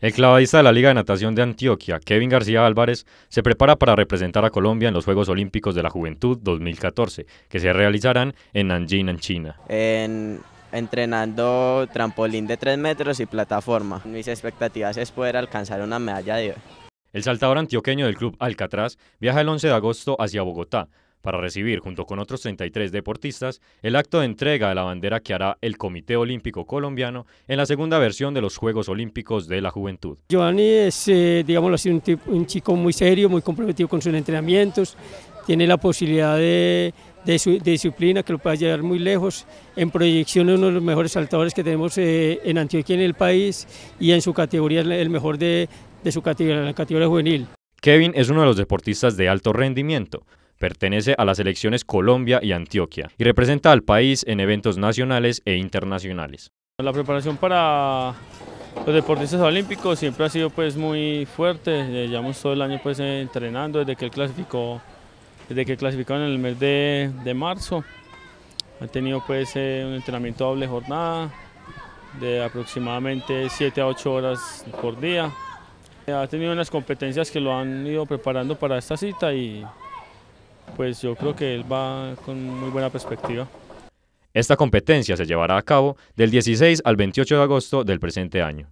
El clavadista de la Liga de Natación de Antioquia, Kevin García Álvarez, se prepara para representar a Colombia en los Juegos Olímpicos de la Juventud 2014, que se realizarán en Nanjing, en China. En, entrenando trampolín de 3 metros y plataforma. Mis expectativas es poder alcanzar una medalla de El saltador antioqueño del club Alcatraz viaja el 11 de agosto hacia Bogotá para recibir, junto con otros 33 deportistas, el acto de entrega de la bandera que hará el Comité Olímpico Colombiano en la segunda versión de los Juegos Olímpicos de la Juventud. Giovanni es, eh, digamos, así, un, chico muy serio, muy comprometido con sus entrenamientos, tiene la posibilidad de, disciplina que lo pueda llevar muy lejos. En proyección es uno de los mejores saltadores que tenemos eh, en Antioquia, en el país, y en su categoría es el mejor de, de su categoría, la categoría juvenil. Kevin es uno de los deportistas de alto rendimiento, Pertenece a las selecciones Colombia y Antioquia y representa al país en eventos nacionales e internacionales. La preparación para los deportistas olímpicos siempre ha sido pues muy fuerte, eh, llevamos todo el año pues entrenando desde que él clasificó, desde que clasificó en el mes de, de marzo. Ha tenido pues eh, un entrenamiento doble jornada de aproximadamente 7 a 8 horas por día. Ha tenido unas competencias que lo han ido preparando para esta cita y pues yo creo que él va con muy buena perspectiva. Esta competencia se llevará a cabo del 16 al 28 de agosto del presente año.